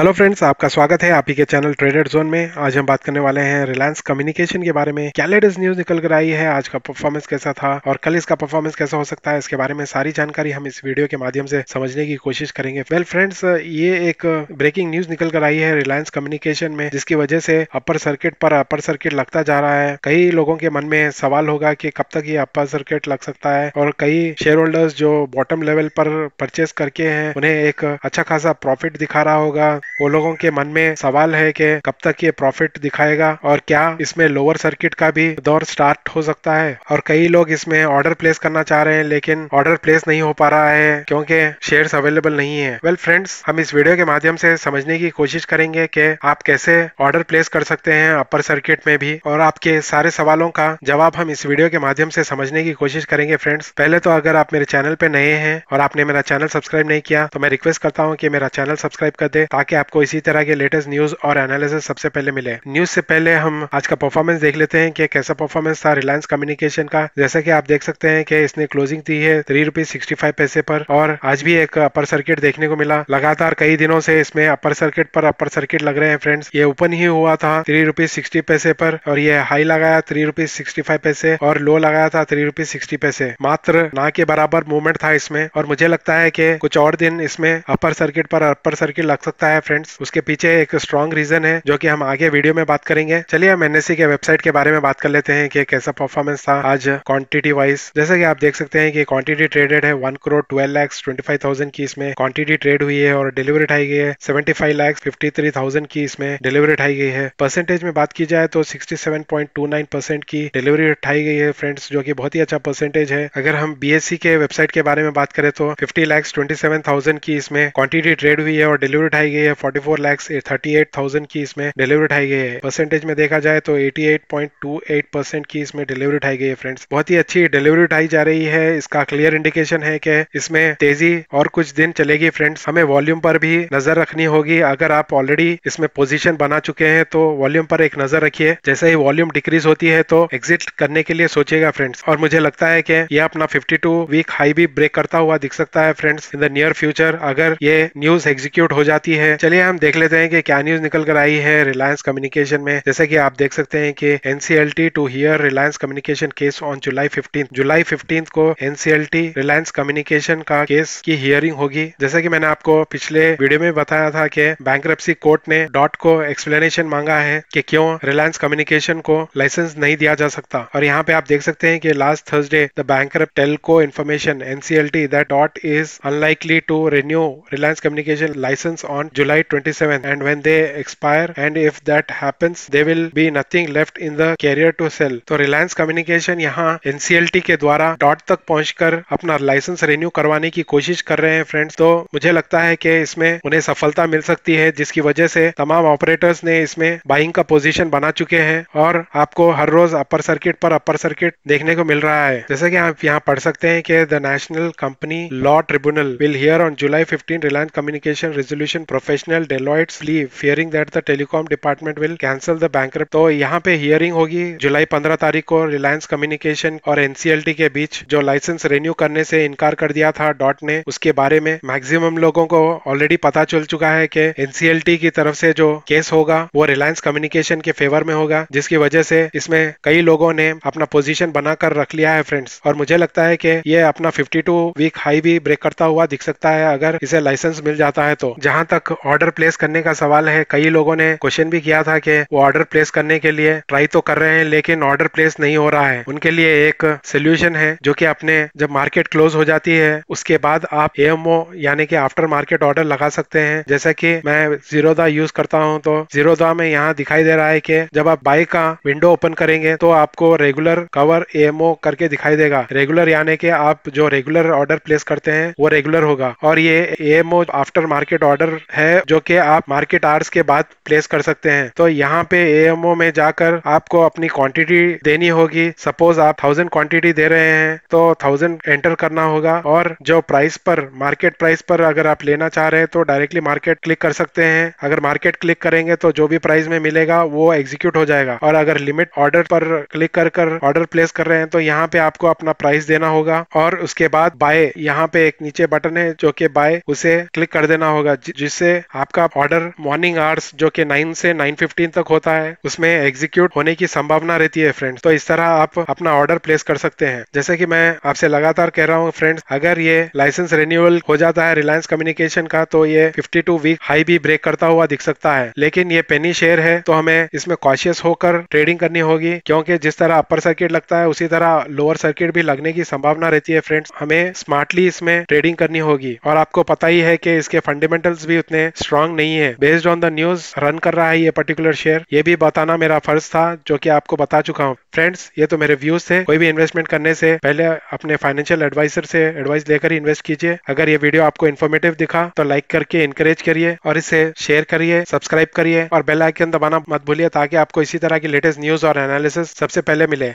hello friends आपका स्वागत है आप ही के चैनल ट्रेडर जोन में आज हम बात करने वाले हैं रिलायंस कम्युनिकेशन के बारे में क्या लेटेस्ट न्यूज निकल कर आई है आज का परफॉर्मेंस कैसा था और कल इसका परफॉर्मेंस कैसा हो सकता है इसके बारे में सारी जानकारी हम इस वीडियो के माध्यम से समझने की कोशिश करेंगे वेल well, फ्रेंड्स ये एक ब्रेकिंग न्यूज निकल कर आई है रिलायंस कम्युनिकेशन में जिसकी वजह से अपर सर्किट पर अपर सर्किट लगता जा रहा है कई लोगों के मन में सवाल होगा की कब तक ये अपर सर्किट लग सकता है और कई शेयर होल्डर्स जो बॉटम लेवल पर परचेस करके हैं उन्हें एक अच्छा खासा प्रॉफिट दिखा रहा होगा वो लोगों के मन में सवाल है कि कब तक ये प्रॉफिट दिखाएगा और क्या इसमें लोअर सर्किट का भी दौर स्टार्ट हो सकता है और कई लोग इसमें ऑर्डर प्लेस करना चाह रहे हैं लेकिन ऑर्डर प्लेस नहीं हो पा रहा है क्योंकि शेयर अवेलेबल नहीं है वेल well, फ्रेंड्स हम इस वीडियो के माध्यम से समझने की कोशिश करेंगे कि आप कैसे ऑर्डर प्लेस कर सकते हैं अपर सर्किट में भी और आपके सारे सवालों का जवाब हम इस वीडियो के माध्यम से समझने की कोशिश करेंगे फ्रेंड्स पहले तो अगर आप मेरे चैनल पे नए हैं और आपने मेरा चैनल सब्सक्राइब नहीं किया तो मैं रिक्वेस्ट करता हूँ कि मेरा चैनल सब्सक्राइब कर दे ताकि आपको इसी तरह के लेटेस्ट न्यूज और एनालिसिस सबसे पहले मिले न्यूज से पहले हम आज का परफॉर्मेंस देख लेते हैं कि कैसा परफॉर्मेंस था रिलायंस कम्युनिकेशन का जैसा कि आप देख सकते हैं कि इसने क्लोजिंग दी है थ्री रुपीज सिक्सटी फाइव पैसे पर और आज भी एक अपर सर्किट देखने को मिला लगातार कई दिनों से इसमें अपर सर्किट पर अपर सर्किट लग रहे हैं फ्रेंड्स ये ओपन ही हुआ था थ्री रुपीज सिक्सटी पैसे पर और ये हाई लगाया थ्री रुपीज सिक्सटी फाइव पैसे और लो लगाया था थ्री रुपीज सिक्सटी पैसे मात्र ना के बराबर मूवमेंट था इसमें और मुझे लगता है कि कुछ और दिन इसमें अपर सर्किट पर अपर सर्किट लग सकता है है फ्रेंड्स उसके पीछे एक स्ट्रॉन्ग रीजन है जो कि हम आगे वीडियो में बात करेंगे चलिए हम एनएससी के वेबसाइट के बारे में बात कर लेते हैं कि कैसा परफॉर्मेंस था आज क्वांटिटी वाइज जैसे कि आप देख सकते हैं कि क्वांटिटी ट्रेडेड है one crore twelve lakhs twenty five thousand की इसमें क्वांटिटी ट्रेड हुई है और डिलीवरी उठाई गई है seventy five lakhs fifty three thousand की इसमें डिलीवरी उठाई गई है परसेंटेज में बात की जाए तो sixty seven point two nine percent की डिलीवरी उठाई गई है फ्रेंड्स जो की बहुत ही अच्छा परसेंटेज है अगर हम सी के वेबसाइट के बारे में बात करें तो fifty lakhs twenty seven thousand की इसमें क्वांटिटी ट्रेड हुई है और डिलीवरी उठाई गई है है forty four lakhs thirty eight thousand की इसमें डिलीवरी उठाई गई है परसेंटेज में देखा जाए तो eighty eight point two eight percent की इसमें डिलीवरी उठाई गई है फ्रेंड्स बहुत ही अच्छी डिलीवरी उठाई जा रही है इसका क्लियर इंडिकेशन है कि इसमें तेजी और कुछ दिन चलेगी फ्रेंड्स हमें वॉल्यूम पर भी नजर रखनी होगी अगर आप ऑलरेडी इसमें पोजिशन बना चुके हैं तो वॉल्यूम पर एक नजर रखिए जैसे ही वॉल्यूम डिक्रीज होती है तो एग्जिट करने के लिए सोचेगा फ्रेंड्स और मुझे लगता है की यह अपना फिफ्टी वीक हाई भी ब्रेक करता हुआ दिख सकता है friends in the near future अगर ये न्यूज एग्जीक्यूट हो जाती है चलिए हम देख लेते हैं कि क्या न्यूज निकल कर आई है रिलायंस कम्युनिकेशन में जैसे कि आप देख सकते हैं कि NCLT to hear Reliance Communication case on July fifteen July fifteen को एनसीएलटी रिलायंस कम्युनिकेशन का केस की हियरिंग होगी जैसे कि मैंने आपको पिछले वीडियो में बताया था कि बैंक कोर्ट ने डॉट को एक्सप्लेनेशन मांगा है कि क्यों रिलायंस कम्युनिकेशन को लाइसेंस नहीं दिया जा सकता और यहाँ पे आप देख सकते हैं कि last Thursday the bank telco information NCLT that DoT is unlikely to renew Reliance Communication licence on July July 27th and when they expire and if that happens there will be nothing left in the carrier to sell तो Reliance communication यहाँ NCLT के द्वारा dot तक पहुंचकर अपना licence renew करवाने की कोशिश कर रहे हैं फ्रेंड्स तो मुझे लगता है कि इसमें उन्हें सफलता मिल सकती है जिसकी वजह से तमाम ऑपरेटर्स ने इसमें बाइंग का पोजीशन बना चुके हैं और आपको हर रोज अपर सर्किट पर अपर सर्किट देखने को मिल रहा है जैसे कि आप यहाँ पढ़ सकते हैं कि the National Company Law Tribunal will hear on July fifteen Reliance Communication resolution profession professional Deloitte leave fearing that the telecom department will cancel the bank तो यहाँ पे हियरिंग होगी जुलाई पंद्रह तारीख को रिलायंस कम्युनिकेशन और एनसीएलटी के बीच जो लाइसेंस रेन्यू करने से इनकार कर दिया था डॉट ने उसके बारे में मैक्सिमम लोगों को ऑलरेडी पता चल चुका है कि एनसीएलटी की तरफ से जो केस होगा वो रिलायंस कम्युनिकेशन के फेवर में होगा जिसकी वजह से इसमें कई लोगों ने अपना पोजीशन बनाकर रख लिया है फ्रेंड्स और मुझे लगता है कि ये अपना 52 वीक हाई भी ब्रेक करता हुआ दिख सकता है अगर इसे लाइसेंस मिल जाता है तो जहां तक ऑर्डर प्लेस करने का सवाल है कई लोगों ने क्वेश्चन भी किया था कि वो ऑर्डर प्लेस करने के लिए ट्राई तो कर रहे हैं लेकिन ऑर्डर प्लेस नहीं हो रहा है उनके लिए एक सोल्यूशन है जो कि अपने जब मार्केट क्लोज हो जाती है उसके बाद आप एएमओ यानी कि आफ्टर मार्केट ऑर्डर लगा सकते हैं जैसा कि मैं जीरोदा यूज करता हूं तो जीरोदा में यहाँ दिखाई दे रहा है कि जब आप बाइक का विंडो ओपन करेंगे तो आपको रेगुलर कवर एएमओ करके दिखाई देगा रेगुलर यानी कि आप जो रेगुलर ऑर्डर प्लेस करते हैं वो रेगुलर होगा और ये एएमओ आफ्टर मार्केट ऑर्डर है जो कि आप मार्केट आवर्स के बाद प्लेस कर सकते हैं तो यहाँ पे एएमओ में जाकर आपको अपनी क्वांटिटी देनी होगी सपोज आप थाउजेंड क्वांटिटी दे रहे हैं तो थाउजेंड एंटर करना होगा और जो प्राइस पर मार्केट प्राइस पर अगर आप लेना चाह रहे हैं तो डायरेक्टली मार्केट क्लिक कर सकते हैं अगर मार्केट क्लिक करेंगे तो जो भी प्राइस में मिलेगा वो एग्जीक्यूट हो जाएगा और अगर लिमिट ऑर्डर पर क्लिक कर कर ऑर्डर प्लेस कर रहे हैं तो यहाँ पे आपको अपना प्राइस देना होगा और उसके बाद बाय यहाँ पे एक नीचे बटन है जो कि बाय उसे क्लिक कर देना होगा जिससे आपका ऑर्डर मॉर्निंग आवर्स जो कि 9 से 9:15 तक होता है उसमें एग्जीक्यूट होने की संभावना रहती है फ्रेंड्स तो इस तरह आप अपना ऑर्डर प्लेस कर सकते हैं जैसे कि मैं आपसे लगातार कह रहा हूँ फ्रेंड्स अगर ये लाइसेंस रिन्यूअल हो जाता है रिलायंस कम्युनिकेशन का तो ये फिफ्टी वीक हाई भी ब्रेक करता हुआ दिख सकता है लेकिन ये पेनी शेयर है तो हमें इसमें कॉशियस होकर ट्रेडिंग करनी होगी क्योंकि जिस तरह अपर सर्किट लगता है उसी तरह लोअर सर्किट भी लगने की संभावना रहती है फ्रेंड्स हमें स्मार्टली इसमें ट्रेडिंग करनी होगी और आपको पता ही है कि इसके फंडामेंटल्स भी उतने है स्ट्रांग नहीं है based on the news run कर रहा है ये पर्टिकुलर शेयर ये भी बताना मेरा फर्ज था जो की आपको बता चुका हूँ फ्रेंड्स ये तो मेरे व्यूज थे कोई भी इन्वेस्टमेंट करने से पहले अपने फाइनेंशियल एडवाइजर से एडवाइस लेकर इन्वेस्ट कीजिए अगर ये वीडियो आपको इन्फॉर्मेटिव दिखा तो लाइक करके इंकरेज करिए और इसे शेयर करिए सब्सक्राइब करिए और बेल आइकन दबाना मत भूलिए ताकि आपको इसी तरह की लेटेस्ट न्यूज और एनालिसिस सबसे पहले मिले